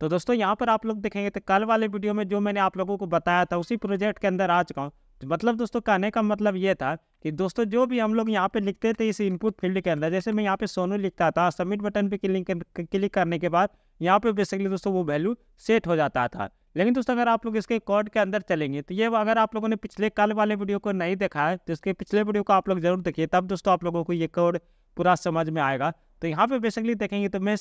तो दोस्तों यहाँ पर आप लोग देखेंगे तो कल वाले वीडियो में जो मैंने आप लोगों को बताया था उसी प्रोजेक्ट के अंदर आ चुका हूँ तो मतलब दोस्तों कहने का मतलब ये था कि दोस्तों जो भी हम लोग यहाँ पे लिखते थे इस इनपुट फील्ड के अंदर जैसे मैं यहाँ पे सोनू लिखता था सबमिट बटन पे क्लिक क्लिक करने के बाद यहाँ पे बेसिकली दोस्तों वो वैल्यू सेट हो जाता था लेकिन दोस्तों अगर आप लोग इसके कोड के अंदर चलेंगे तो ये अगर आप लोगों ने पिछले कल वाले वीडियो को नहीं देखा है तो इसके पिछले वीडियो को आप लोग जरूर देखिए तब दोस्तों आप लोगों को ये कोड पूरा समझ में आएगा तो यहाँ पे बेसिकली देखेंगे तो मैं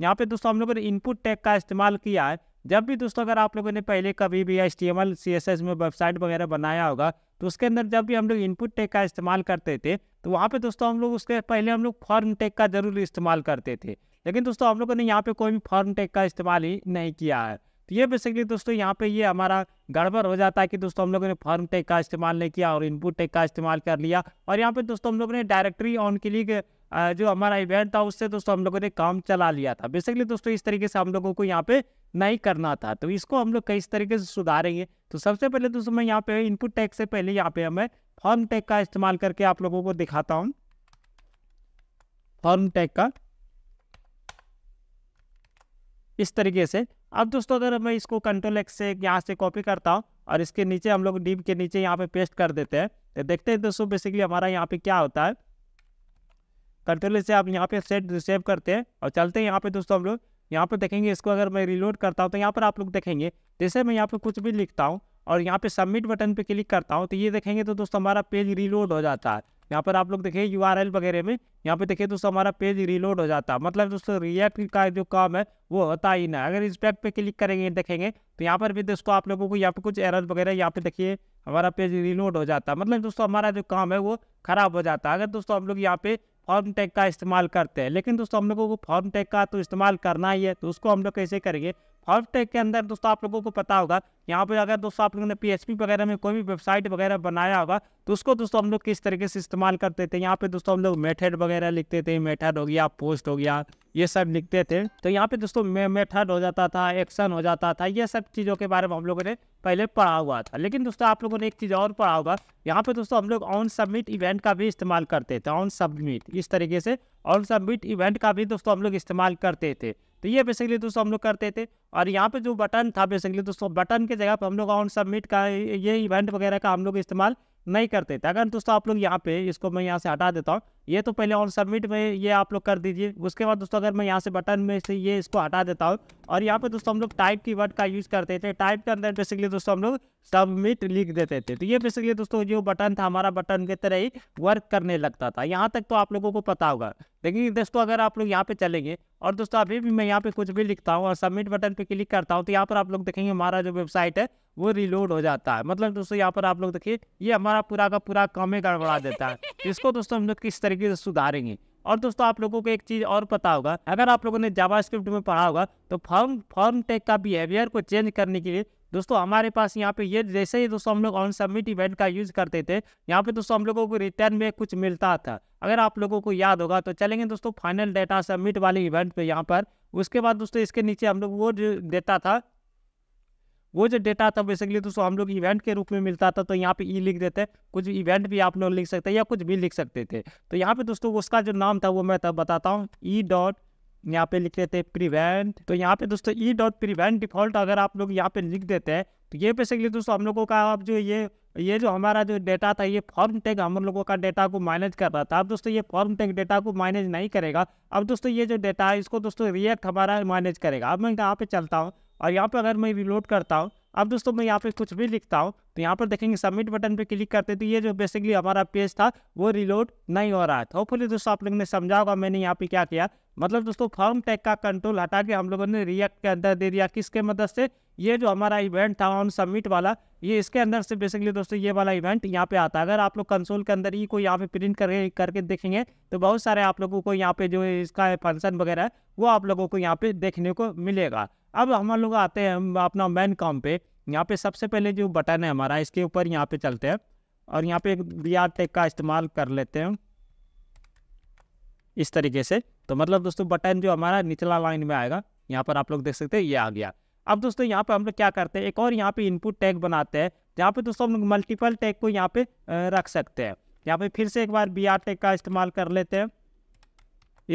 यहाँ पे दोस्तों हम लोगों ने इनपुट टैग का इस्तेमाल किया है जब भी दोस्तों अगर आप लोगों ने पहले कभी भी एच टी एम में वेबसाइट वगैरह बनाया होगा तो उसके अंदर जब भी हम लोग इनपुट टैग का इस्तेमाल करते थे तो वहाँ पे दोस्तों हम लोग उसके पहले हम लोग फॉर्म टैग का जरूर इस्तेमाल करते थे लेकिन दोस्तों हम लोगों ने यहाँ पे कोई भी फॉर्म टैग का इस्तेमाल ही नहीं किया है तो ये बेसिकली दोस्तों यहाँ पे ये हमारा गड़बड़ हो जाता है कि दोस्तों हम लोगों ने फॉर्म टैग का इस्तेमाल नहीं किया और इनपुट टैग का इस्तेमाल कर लिया और यहाँ पे दोस्तों हम लोगों ने डायरेक्टरी ऑन क्लिक जो हमारा इवेंट था उससे दोस्तों हम लोगों ने काम चला लिया था बेसिकली दोस्तों इस तरीके से हम लोगों को यहाँ पे नहीं करना था तो इसको हम लोग किस तरीके से सुधारेंगे तो सबसे पहले दोस्तों मैं यहाँ पे इनपुट टैग से पहले यहाँ पे हमें फॉर्म टैग का इस्तेमाल करके आप लोगों को दिखाता हूँ फॉर्म टैग का इस तरीके से अब दोस्तों अगर मैं इसको कंट्रोल एक्स से यहाँ से कॉपी करता हूँ और इसके नीचे हम लोग डीप के नीचे यहाँ पे पेस्ट कर देते हैं तो देखते हैं दोस्तों बेसिकली हमारा यहाँ पे क्या होता है कंट्रोल से आप यहाँ पे सेट सेव करते हैं और चलते हैं यहाँ पे दोस्तों हम लोग यहाँ पे देखेंगे इसको अगर मैं रिलोड करता हूँ तो यहाँ पर आप लोग देखेंगे जैसे मैं यहाँ पर कुछ भी लिखता हूँ और यहाँ पे सबमिट बटन पे क्लिक करता हूँ तो ये देखेंगे तो दोस्तों हमारा पेज रिलोड हो जाता है यहाँ पर आप लोग देखिए यू वगैरह में यहाँ पे देखिए दोस्तों हमारा पेज रिलोड हो जाता है मतलब दोस्तों रिएक्ट का जो काम है वो होता ही ना अगर इस पैक पे क्लिक करेंगे देखेंगे तो यहाँ पर भी दोस्तों आप लोगों को यहाँ पे कुछ एरर वगैरह यहाँ पे देखिए हमारा पेज रिलोड हो जाता है मतलब दोस्तों हमारा जो काम है वो खराब हो जाता है अगर दोस्तों हम लोग यहाँ पे फॉर्म टैग का इस्तेमाल करते हैं लेकिन दोस्तों हम लोगों को फॉर्म टैग का तो इस्तेमाल करना ही है तो उसको हम लोग कैसे करेंगे हॉल्फ टेक के अंदर दोस्तों आप लोगों को पता होगा यहाँ पे अगर दोस्तों आप लोगों ने पीएचपी वगैरह में कोई भी वेबसाइट वगैरह बनाया होगा तो उसको दोस्तों हम लोग किस तरीके से इस्तेमाल करते थे यहाँ पे दोस्तों हम लोग मेथड वगैरह लिखते थे मेथड हो गया पोस्ट हो गया ये सब लिखते थे तो यहाँ पे दोस्तों मेथड हो जाता था एक्शन हो जाता था ये सब चीज़ों के बारे में हम लोगों ने पहले पढ़ा हुआ था लेकिन दोस्तों आप लोगों ने एक चीज़ और पढ़ा होगा यहाँ पे दोस्तों हम लोग ऑन सबमिट इवेंट का भी इस्तेमाल करते थे ऑन सबमिट इस तरीके से ऑन सबमिट इवेंट का भी दोस्तों हम लोग इस्तेमाल करते थे तो ये बेसिकली दोस्तों हम लोग करते थे और यहाँ पे जो बटन था बेसिकली दोस्तों बटन की जगह पर हम लोग ऑन सबमिट का ये इवेंट वगैरह का हम लोग इस्तेमाल नहीं करते थे अगर दोस्तों आप लोग यहाँ पे इसको मैं यहाँ से हटा देता हूँ ये तो पहले ऑन सबमिट में ये आप लोग कर दीजिए उसके बाद दोस्तों अगर मैं यहाँ से बटन में से ये इसको हटा देता हूँ और यहाँ पे दोस्तों हम लोग टाइप की वर्ड का यूज़ करते थे टाइप के अंदर बेसिकली दोस्तों हम लोग सबमिट लिख देते थे तो ये बेसिकली दोस्तों जो बटन था हमारा बटन की तरह ही वर्क करने लगता था यहाँ तक तो आप लोगों को पता होगा लेकिन दोस्तों अगर आप लोग यहाँ पे चलेंगे और दोस्तों अभी भी मैं यहाँ पे कुछ भी लिखता हूँ और सबमिट बटन पे क्लिक करता हूँ तो यहाँ पर आप लोग देखेंगे हमारा जो वेबसाइट है वो रिलोड हो जाता है मतलब दोस्तों यहाँ पर आप लोग देखिए ये हमारा पूरा का पूरा काम ही गड़बड़ा देता है इसको दोस्तों हम लोग किस तरीके से सुधारेंगे और दोस्तों आप लोगों को एक चीज़ और पता होगा अगर आप लोगों ने जावास्क्रिप्ट में पढ़ा होगा तो फॉर्म फॉर्म टेक का बिहेवियर को चेंज करने के लिए दोस्तों हमारे पास यहाँ पे ये जैसे ही दोस्तों हम लोग ऑन सबमिट इवेंट का यूज करते थे यहाँ पे दोस्तों हम लोगों को रिटर्न में कुछ मिलता था अगर आप लोगों को याद होगा तो चलेंगे दोस्तों फाइनल डेटा सबमिट वाले इवेंट पे यहाँ पर उसके बाद दोस्तों इसके नीचे हम लोग वो देता था वो जो डेटा था बेसिकली दोस्तों हम लोग इवेंट के रूप में मिलता था तो यहाँ पे ई e लिख देते कुछ इवेंट भी आप लोग लिख सकते या कुछ भी लिख सकते थे तो यहाँ पे दोस्तों उसका जो नाम था वो मैं तब बताता हूँ ई e डॉट यहाँ पे लिख देते हैं प्रिवेंट तो यहाँ पे दोस्तों ई डॉट प्रिवेंट डिफॉल्ट अगर आप लोग यहाँ पे लिख देते हैं तो ये बेसिकली दोस्तों हम लोगों का आप जो ये ये जो हमारा जो डेटा था ये फॉर्म टैग हम लोगों का डेटा को मैनेज कर रहा था अब दोस्तों ये फॉर्म टैग डेटा को मैनेज नहीं करेगा अब दोस्तों ये जो डेटा है इसको दोस्तों रिएक्ट हमारा मैनेज करेगा अब मैं यहाँ पे चलता हूँ और यहाँ पर अगर मैं रिलोड करता हूँ अब दोस्तों मैं यहाँ पे कुछ भी लिखता हूँ तो यहाँ पर देखेंगे सबमिट बटन पे क्लिक करते तो ये जो बेसिकली हमारा पेज था वो रिलोड नहीं हो रहा था होपफुली तो दोस्तों आप लोगों ने समझा होगा मैंने यहाँ पे क्या किया मतलब दोस्तों फॉर्म टैग का कंट्रोल हटा के हम लोगों ने रिएक्ट के अंदर दे दिया किसके मदद से ये जो हमारा इवेंट था ऑन सबमिट वाला ये इसके अंदर से बेसिकली दोस्तों ये वाला इवेंट यहाँ पे आता है अगर आप लोग कंसोल के अंदर ही को यहाँ पे प्रिंट करके करके देखेंगे तो बहुत सारे आप लोगों को यहाँ पे जो इसका फंक्शन वगैरह वो आप लोगों को यहाँ पे देखने को मिलेगा अब हम लोग आते हैं अपना मेन काम पे यहाँ पे सबसे पहले जो बटन है हमारा इसके ऊपर यहाँ पे चलते हैं और यहाँ पे आर टेक का इस्तेमाल कर लेते हैं इस तरीके से तो मतलब दोस्तों बटन जो हमारा निचला लाइन में आएगा यहाँ पर आप लोग देख सकते हैं ये आ गया अब दोस्तों यहाँ पे हम लोग क्या करते हैं एक और यहाँ पे इनपुट टैग बनाते हैं जहाँ पे दोस्तों हम लोग मल्टीपल टैग को यहाँ पे रख सकते हैं यहाँ पे फिर से एक बार बी आर टेक का इस्तेमाल कर लेते हैं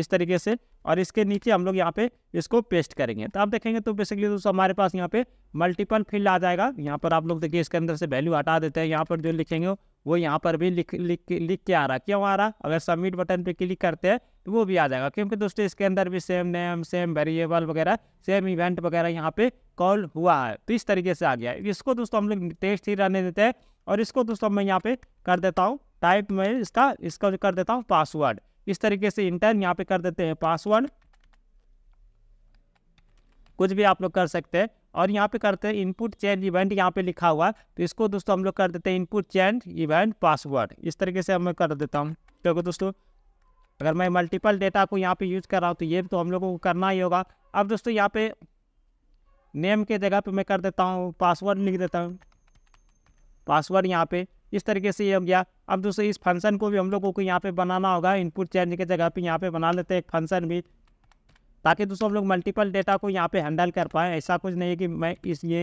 इस तरीके से और इसके नीचे हम लोग यहाँ पे इसको पेस्ट करेंगे तो आप देखेंगे तो बेसिकली दोस्तों हमारे पास यहाँ पे मल्टीपल फील्ड आ जाएगा यहाँ पर आप लोग देखिए इसके अंदर से वैल्यू हटा देते हैं यहाँ पर जो लिखेंगे वो यहाँ पर भी लिख लिख लिख के आ रहा क्यों आ रहा अगर सबमिट बटन पे क्लिक करते हैं तो वो भी आ जाएगा क्योंकि दोस्तों इसके अंदर भी सेम नेम सेम वेरिएबल वगैरह सेम इवेंट वगैरह यहाँ पे कॉल हुआ है तो इस तरीके से आ गया इसको दोस्तों हम लोग टेस्ट ही रहने देते हैं और इसको दोस्तों मैं यहाँ पे कर देता हूँ टाइप में इसका इसका कर देता हूँ पासवर्ड इस तरीके से इंटर यहाँ पे कर देते हैं पासवर्ड कुछ भी आप लोग कर सकते हैं और यहाँ पे करते हैं इनपुट चेंज इवेंट यहाँ पे लिखा हुआ तो इसको दोस्तों हम लोग कर देते हैं इनपुट चेंज इवेंट पासवर्ड इस तरीके से मैं कर देता हूँ क्योंकि दोस्तों अगर मैं मल्टीपल डेटा को यहाँ पे यूज़ कर रहा हूँ तो ये तो हम लोगों को करना ही होगा अब दोस्तों यहाँ पे नेम के जगह पे मैं कर देता हूँ पासवर्ड लिख देता हूँ पासवर्ड यहाँ पे इस तरीके से ये हो गया अब दोस्तों इस फंक्शन को भी हम लोगों को यहाँ पे बनाना होगा इनपुट चेंज की जगह पे यहाँ पे बना लेते हैं एक फंक्शन भी ताकि दोस्तों हम लोग मल्टीपल डेटा को यहाँ पे हैंडल कर पाएँ ऐसा कुछ नहीं है कि मैं इस ये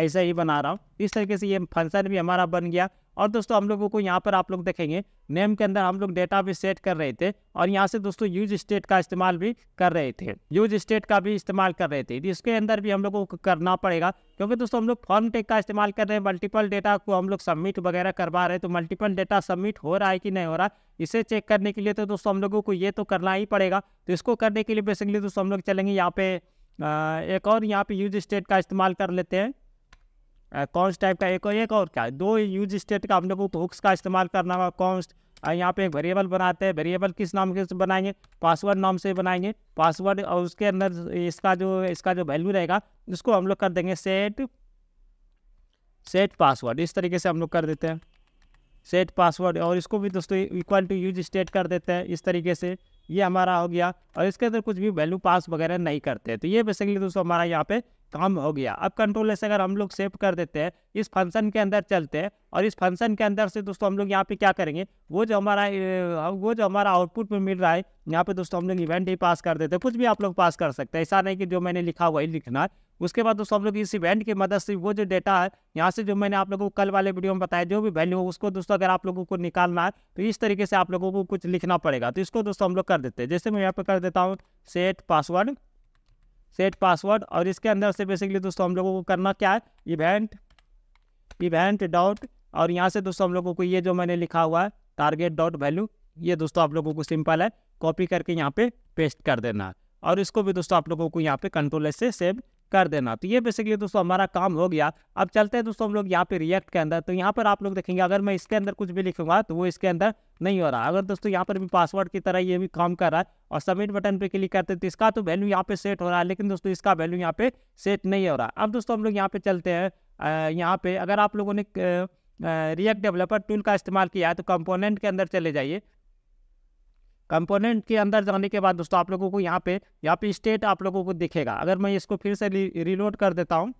ऐसा ही बना रहा हूँ इस तरीके से ये फंक्शन भी हमारा बन गया और दोस्तों हम लोगों को यहाँ पर आप लोग देखेंगे नेम के अंदर हम लोग डेटा भी सेट कर रहे थे और यहाँ से दोस्तों यूज स्टेट का इस्तेमाल भी कर रहे थे यूज स्टेट का भी इस्तेमाल कर रहे थे इसके अंदर भी हम लोगों को करना पड़ेगा क्योंकि दोस्तों हम लोग फॉर्म टेक का इस्तेमाल कर रहे हैं मल्टीपल डेटा को हम लोग सबमिट वगैरह करवा रहे हैं तो मल्टीपल डेटा सबमिट हो रहा है कि नहीं हो रहा इसे चेक करने के लिए तो दोस्तों हम लोगों को ये तो करना ही पड़ेगा तो इसको करने के लिए बेसिकली दोस्तों हम लोग चलेंगे यहाँ पे एक और यहाँ पे यूज स्टेट का इस्तेमाल कर लेते हैं कॉन्स्ट टाइप का एक और एक और क्या दो यूज स्टेट का हम लोग को हुक्स का इस्तेमाल करना होगा और यहाँ पे एक वेरिएबल बनाते हैं वेरिएबल किस नाम के बनाएंगे पासवर्ड नाम से बनाएंगे पासवर्ड और उसके अंदर इसका जो इसका जो वैल्यू रहेगा उसको हम लोग कर देंगे सेट सेट पासवर्ड इस तरीके से हम लोग कर देते हैं सेट पासवर्ड और इसको भी दोस्तों इक्वल टू यूज स्टेट कर देते हैं इस तरीके से ये हमारा हो गया और इसके अंदर कुछ भी वैल्यू पास वगैरह नहीं करते तो ये बेसिकली दोस्तों हमारा यहाँ पे काम हो गया अब कंट्रोल से अगर हम लोग सेव कर देते हैं इस फंक्शन के अंदर चलते हैं और इस फंक्शन के अंदर से दोस्तों हम लोग यहाँ पे क्या करेंगे वो जो हमारा वो जो हमारा आउटपुट में मिल रहा है यहाँ पे दोस्तों हम लोग इवेंट ही पास कर देते हैं कुछ भी आप लोग पास कर सकते हैं ऐसा नहीं कि जो मैंने लिखा वही लिखना है उसके बाद दोस्तों हम लोग इस इवेंट की मदद से वो जो डेटा है यहाँ से जो मैंने आप लोगों को कल वाले वीडियो में बताया जो भी वैल्यू हो उसको दोस्तों अगर आप लोगों को निकालना है तो इस तरीके से आप लोगों को कुछ लिखना पड़ेगा तो इसको दोस्तों हम लोग कर देते हैं जैसे मैं यहाँ पर कर देता हूँ सेट पासवर्ड सेट पासवर्ड और इसके अंदर से बेसिकली दोस्तों हम लोगों को करना क्या है इवेंट इवेंट डॉट और यहाँ से दोस्तों हम लोगों को ये जो मैंने लिखा हुआ है टारगेट डॉट वैल्यू ये दोस्तों आप लोगों को सिंपल है कॉपी करके यहाँ पे पेस्ट कर देना और इसको भी दोस्तों आप लोगों को यहाँ पे कंट्रोल से सेव कर देना तो ये बेसिकली दोस्तों हमारा काम हो गया अब चलते हैं दोस्तों हम लोग यहाँ पे रिएक्ट के अंदर तो यहाँ पर आप लोग देखेंगे अगर मैं इसके अंदर कुछ भी लिखूंगा तो वो इसके अंदर नहीं हो रहा अगर दोस्तों यहाँ पर भी पासवर्ड की तरह ये भी काम कर रहा है और सबमिट बटन पे क्लिक करते हैं तो इसका तो वैल्यू यहाँ पे सेट हो रहा है लेकिन दोस्तों इसका वैल्यू यहाँ पे सेट नहीं हो रहा अब दोस्तों हम लोग यहाँ पे चलते हैं यहाँ पे अगर आप लोगों ने रिएक्ट डेवलपर टूल का इस्तेमाल किया है तो कंपोनेंट के अंदर चले जाइए कंपोनेंट के अंदर जाने के बाद दोस्तों आप लोगों को यहाँ पे यहाँ पे स्टेट आप लोगों को दिखेगा अगर मैं इसको फिर से रिलोड कर देता हूँ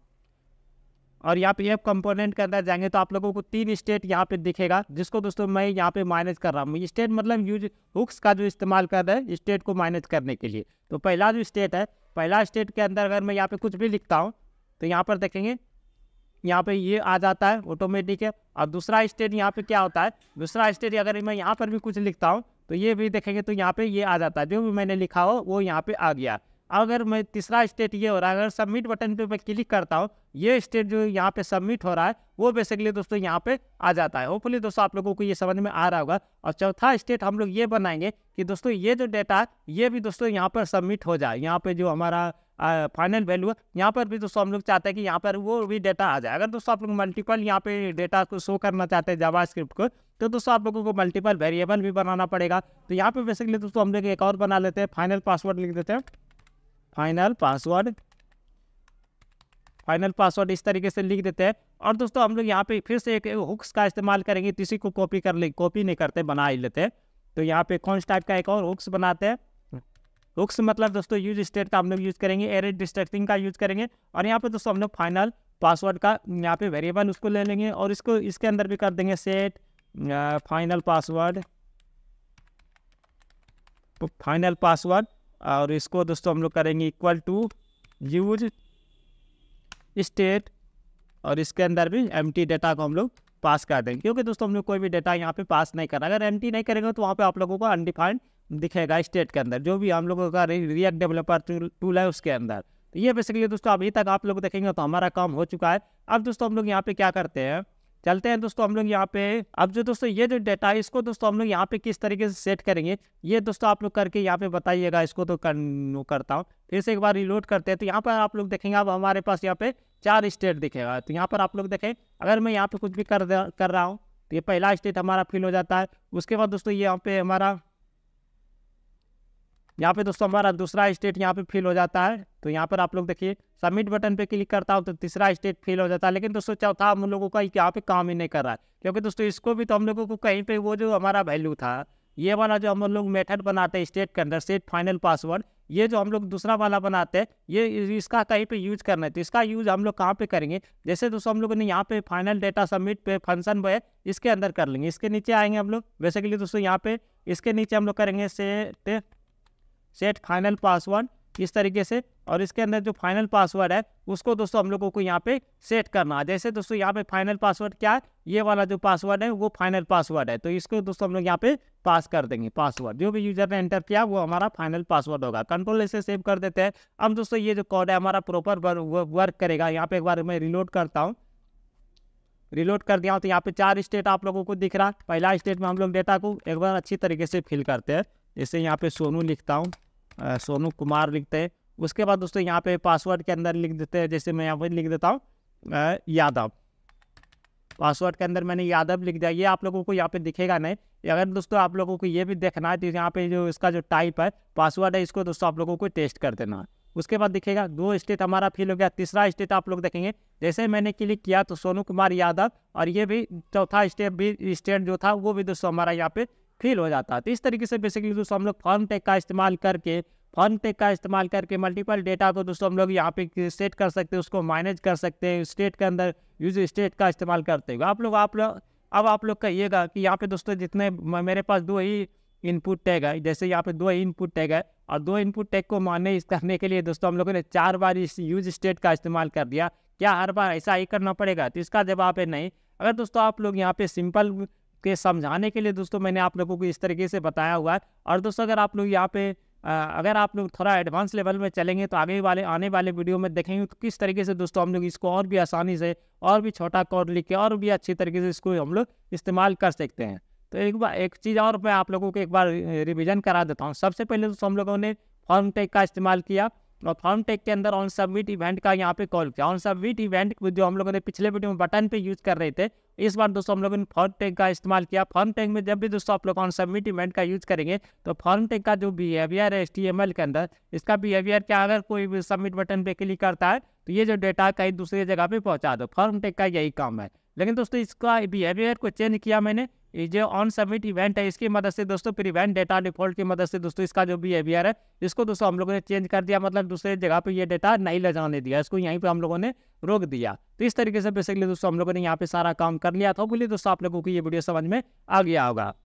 और यहाँ पे एफ कंपोनेंट के अंदर जाएंगे तो आप लोगों को तीन स्टेट यहाँ पे दिखेगा जिसको दोस्तों मैं यहाँ पे मैनेज कर रहा हूँ स्टेट मतलब यूज हुक्स का जो इस्तेमाल कर रहे हैं स्टेट को मैनेज करने के लिए तो पहला जो स्टेट है पहला स्टेट के अंदर अगर मैं यहाँ पे कुछ भी लिखता हूँ तो यहाँ पर देखेंगे यहाँ पे ये आ जाता है ऑटोमेटिक है और दूसरा स्टेट यहाँ पे क्या होता है दूसरा स्टेट अगर मैं यहाँ पर भी कुछ लिखता हूँ तो ये भी देखेंगे तो यहाँ पे ये आ जाता है जो भी मैंने लिखा हो वो यहाँ पे आ गया अगर मैं तीसरा स्टेट ये हो रहा है अगर सबमिट बटन पे मैं क्लिक करता हूँ ये स्टेट जो यहाँ पे सबमिट हो रहा है वो बेसिकली दोस्तों यहाँ पे आ जाता है होपफुली दोस्तों आप लोगों को ये समझ में आ रहा होगा और चौथा स्टेट हम लोग ये बनाएंगे कि दोस्तों ये जो डेटा है ये भी दोस्तों यहाँ पर सबमिट हो जाए यहाँ पर जो हमारा फाइनल वैल्यू है यहाँ पर भी दोस्तों हम लोग चाहते हैं कि यहाँ पर वो भी डेटा आ जाए अगर दोस्तों आप लोग मल्टीपल यहाँ पे डेटा को शो करना चाहते हैं जावा स्क्रिप्ट को तो दोस्तों आप लोगों को मल्टीपल वेरिएबल भी बनाना पड़ेगा तो यहाँ पे बेसिकली दोस्तों हम लोग एक और बना लेते हैं फाइनल पासवर्ड लिख देते हैं फाइनल पासवर्ड फाइनल पासवर्ड इस तरीके से लिख देते हैं और दोस्तों हम लोग यहाँ पे फिर से एक हुक्स का इस्तेमाल करेंगे तो इसी को कॉपी कर ले कॉपी नहीं करते बना ही लेते हैं तो यहाँ पे कौन टाइप का एक और हुक्स बनाते हैं हुक्स मतलब दोस्तों यूज स्टेट का हम लोग यूज करेंगे एरे डिस्ट्रक्टिंग का यूज करेंगे और यहाँ पे दोस्तों हम लोग फाइनल पासवर्ड का यहाँ पे वेरिएबल उसको ले लेंगे और इसको इसके अंदर भी कर देंगे set final password final password और इसको दोस्तों हम लोग करेंगे इक्वल टू यूज स्टेट और इसके अंदर भी एम डेटा को हम लोग पास कर देंगे क्योंकि दोस्तों हम लोग कोई भी डेटा यहाँ पे पास नहीं करना अगर एम नहीं करेंगे तो वहाँ पे आप लोगों को अनडिफाइंड दिखेगा स्टेट के अंदर जो भी हम लोगों का रिएक्ट डेवलपर टूल है उसके अंदर तो ये बेसिकली दोस्तों अभी तक आप लोग देखेंगे तो हमारा काम हो चुका है अब दोस्तों हम लोग यहाँ पे क्या करते हैं चलते हैं दोस्तों हम लोग यहाँ पे अब जो दोस्तों ये जो डेटा है इसको दोस्तों हम लोग यहाँ पे किस तरीके से सेट करेंगे ये दोस्तों आप लोग करके यहाँ पे बताइएगा इसको तो कर, करता हूँ फिर से एक बार रिलोड करते हैं तो यहाँ पर आप लोग देखेंगे अब हमारे पास यहाँ पे चार स्टेट दिखेगा तो यहाँ पर आप लोग देखें अगर मैं यहाँ पे कुछ भी कर कर रहा हूँ तो ये पहला स्टेट हमारा फिल हो जाता है उसके बाद दोस्तों ये यहाँ पे हमारा यहाँ पे दोस्तों हमारा दूसरा स्टेट यहाँ पे फिल हो जाता है तो यहाँ पर आप लोग देखिए सबमिट बटन पे क्लिक करता हूँ तो तीसरा स्टेट फिल हो जाता है लेकिन दोस्तों चौथा हम लोगों का यहाँ पे काम ही नहीं कर रहा है क्योंकि दोस्तों इसको भी तो हम लोगों को कहीं पे वो जो हमारा वैल्यू था ये वाला जो हम लोग मेथड बनाते हैं स्टेट के अंदर सेट फाइनल पासवर्ड ये जो हम लोग दूसरा वाला बनाते हैं ये इसका कहीं पे यूज करना है तो इसका यूज हम लोग कहाँ पे करेंगे जैसे दोस्तों हम लोग ने यहाँ पे फाइनल डेटा सबमिट पे फंक्शन पे इसके अंदर कर लेंगे इसके नीचे आएंगे हम लोग वैसे के लिए दोस्तों यहाँ पे इसके नीचे हम लोग करेंगे सेट सेट फाइनल पासवर्ड इस तरीके से और इसके अंदर जो फाइनल पासवर्ड है उसको दोस्तों हम लोगों को यहाँ पे सेट करना है जैसे दोस्तों यहाँ पे फाइनल पासवर्ड क्या है ये वाला जो पासवर्ड है वो फाइनल पासवर्ड है तो इसको दोस्तों हम लोग यहाँ पे पास कर देंगे पासवर्ड जो भी यूजर ने एंटर किया वो हमारा फाइनल पासवर्ड होगा कंट्रोल इसे सेव कर देते हैं अब दोस्तों ये जो कॉड है हमारा प्रॉपर वर्क करेगा यहाँ पे एक बार मैं रिलोड करता हूँ रिलोड कर दिया तो यहाँ पे चार स्टेट आप लोगों को दिख रहा है पहला स्टेट में हम लोग डेटा को एक बार अच्छी तरीके से फिल करते हैं जैसे यहाँ पे सोनू लिखता हूँ सोनू कुमार लिखते हैं उसके बाद दोस्तों यहाँ पे पासवर्ड के अंदर लिख देते हैं जैसे मैं यहाँ पे लिख देता हूँ यादव पासवर्ड के अंदर मैंने यादव लिख दिया ये आप लोगों को यहाँ पे दिखेगा नहीं अगर दोस्तों आप लोगों को ये भी देखना है तो यहाँ पे जो इसका जो टाइप है पासवर्ड है इसको दोस्तों आप लोगों को टेस्ट कर देना है उसके बाद दिखेगा दो स्टेट हमारा फिल हो गया तीसरा स्टेट आप लोग देखेंगे जैसे मैंने क्लिक किया तो सोनू कुमार यादव और ये भी चौथा स्टेप भी स्टेट जो था वो भी दोस्तों हमारा यहाँ पे फील हो जाता है तो इस तरीके से बेसिकली दोस्तों हम लोग फॉर्म टेक का इस्तेमाल करके फॉर्म टेक का इस्तेमाल करके मल्टीपल डेटा को दोस्तों हम लोग यहाँ पे सेट कर सकते हैं उसको मैनेज कर सकते हैं स्टेट के अंदर यूज स्टेट का इस्तेमाल करते हुए आप लोग आप लोग अब आप लोग कहिएगा कि यहाँ पे दोस्तों जितने मेरे पास दो ही इनपुट टैग है जैसे यहाँ पे दो इनपुट टैग है और दो इनपुट टैग को माने करने के लिए दोस्तों हम लोगों ने चार बार इस यूज स्टेट का इस्तेमाल कर दिया क्या हर बार ऐसा ही करना पड़ेगा तो इसका जवाब है नहीं अगर दोस्तों आप लोग यहाँ पे सिंपल के समझाने के लिए दोस्तों मैंने आप लोगों को इस तरीके से बताया हुआ है और दोस्तों अगर आप लोग यहाँ पे अगर आप लोग थोड़ा एडवांस लेवल में चलेंगे तो आगे वाले आने वाले वीडियो में देखेंगे तो किस तरीके से दोस्तों हम लोग इसको और भी आसानी से और भी छोटा कोड लिख के और भी अच्छी तरीके से इसको हम लोग इस्तेमाल कर सकते हैं तो एक बार एक चीज़ और मैं आप लोगों को एक बार रिविज़न करा देता हूँ सबसे पहले दोस्तों हम लोगों ने फॉर्म टेक का इस्तेमाल किया फॉर्म टेक के अंदर ऑन सबमिट इवेंट का यहाँ पे कॉल किया ऑन सबमिट इवेंट जो हम लोगों ने पिछले वीडियो में बटन पे यूज कर रहे थे इस बार दोस्तों हम लोगों ने फॉर्म टेक का इस्तेमाल किया फॉर्म टेक में जब भी दोस्तों आप लोग ऑन सबमिट इवेंट का यूज करेंगे तो फॉर्म टेक का जो बिहेवियर है एस के अंदर इसका बिहेवियर क्या अगर कोई सबमिट बटन पे क्लिक करता है तो ये जो डेटा कहीं दूसरी जगह पर पहुँचा दो फॉर्म टेक का यही काम है लेकिन दोस्तों इसका बिहेवियर को चेंज किया मैंने ये जो ऑन सबमिट इवेंट है इसकी मदद से दोस्तों फिर इवेंट डेटा डिफॉल्ट की मदद से दोस्तों इसका जो बिहेवियर है इसको दोस्तों हम लोगों ने चेंज कर दिया मतलब दूसरे जगह पे ये डेटा नहीं ले जाने दिया इसको यहीं पे हम लोगों ने रोक दिया तो इस तरीके से बेसिकली दोस्तों हम लोगों ने यहाँ पे सारा काम कर लिया था बोलिए दोस्तों आप लोगों को ये वीडियो समझ में आ गया होगा